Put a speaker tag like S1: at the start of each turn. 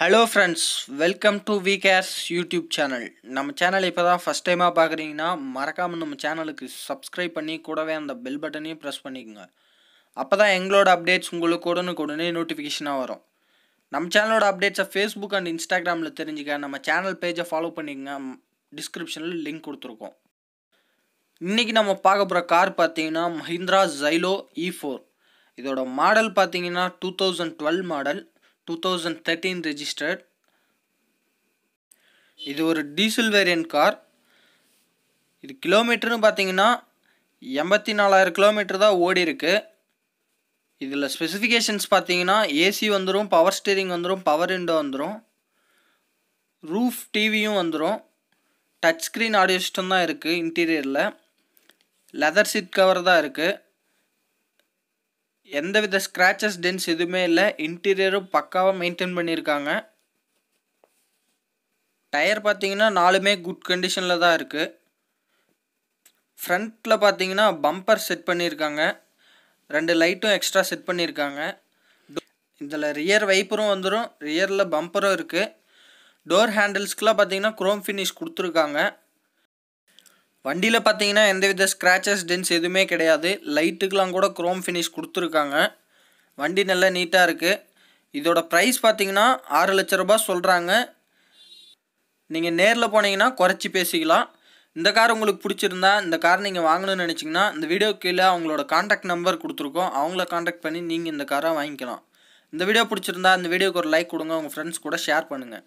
S1: hello friends welcome to V cares YouTube channel நம்ம channel இப்போ தான் ஃபஸ்ட் டைமாக பார்க்குறீங்கன்னா மறக்காமல் நம்ம சேனலுக்கு சப்ஸ்கிரைப் பண்ணி கூடவே அந்த பெல் பட்டனையும் ப்ரெஸ் பண்ணிக்கோங்க அப்போ தான் எங்களோட அப்டேட்ஸ் உங்களுக்கு உடனே உடனுக்குடனே நோட்டிஃபிகேஷனாக வரும் நம்ம சேனலோட அப்டேட்ஸை ஃபேஸ்புக் அண்ட் இன்ஸ்டாகிராமில் தெரிஞ்சுக்க நம்ம சேனல் பேஜை ஃபாலோ பண்ணிக்கோங்க டிஸ்கிரிப்ஷனில் லிங்க் கொடுத்துருக்கோம் இன்றைக்கி நம்ம பார்க்க போகிற கார் பார்த்தீங்கன்னா மஹிந்திரா ஜைலோ இ ஃபோர் இதோட மாடல் பார்த்தீங்கன்னா two thousand twelve model thousand 2013 registered இது ஒரு டீசல் வேரியன்ட் கார் இது கிலோமீட்டர்னு பார்த்தீங்கன்னா எண்பத்தி நாலாயிரம் கிலோமீட்டர் தான் ஓடி இருக்கு இதில் ஸ்பெசிஃபிகேஷன்ஸ் பார்த்தீங்கன்னா ஏசி வந்துடும் பவர் ஸ்டீரிங் வந்துடும் பவர் விண்டோ வந்துடும் ரூஃப் டிவியும் வந்துடும் டச் ஸ்க்ரீன் ஆடியோ சிஸ்டம் தான் இருக்குது இன்டீரியரில் லெதர் சீட் கவர் தான் இருக்குது எந்தவித ஸ்க்ராச்சஸ் டென்ஸ் எதுவுமே இல்லை இன்டீரியரும் பக்காவாக மெயின்டைன் பண்ணியிருக்காங்க டயர் பார்த்தீங்கன்னா நாலுமே குட் கண்டிஷனில் தான் இருக்குது ஃப்ரண்ட்டில் பார்த்தீங்கன்னா பம்பர் செட் பண்ணியிருக்காங்க ரெண்டு லைட்டும் எக்ஸ்ட்ரா செட் பண்ணியிருக்காங்க இதில் ரியர் வைப்பரும் வந்துடும் ரியரில் பம்பரும் இருக்குது டோர் ஹேண்டில்ஸ்க்கெலாம் பார்த்தீங்கன்னா க்ரோம் ஃபினிஷ் கொடுத்துருக்காங்க வண்டியில் பார்த்தீங்கன்னா எந்தவித ஸ்க்ராச்சஸ் டென்ஸ் எதுவுமே கிடையாது லைட்டுக்கெலாம் கூட க்ரோம் ஃபினிஷ் கொடுத்துருக்காங்க வண்டி நல்லா நீட்டாக இருக்குது இதோட ப்ரைஸ் பார்த்தீங்கன்னா ஆறு லட்ச ரூபா சொல்கிறாங்க நீங்கள் நேரில் போனீங்கன்னா குறைச்சி பேசிக்கலாம் இந்த கார் உங்களுக்கு பிடிச்சிருந்தா இந்த கார் நீங்கள் வாங்கணும்னு நினச்சிங்கன்னா இந்த வீடியோ கீழே அவங்களோட காண்டாக்ட் நம்பர் கொடுத்துருக்கோம் அவங்கள காண்டாக்ட் பண்ணி நீங்கள் இந்த காரை வாங்கிக்கலாம் இந்த வீடியோ பிடிச்சிருந்தா இந்த வீடியோக்கு ஒரு லைக் கொடுங்க உங்கள் ஃப்ரெண்ட்ஸ் கூட ஷேர் பண்ணுங்கள்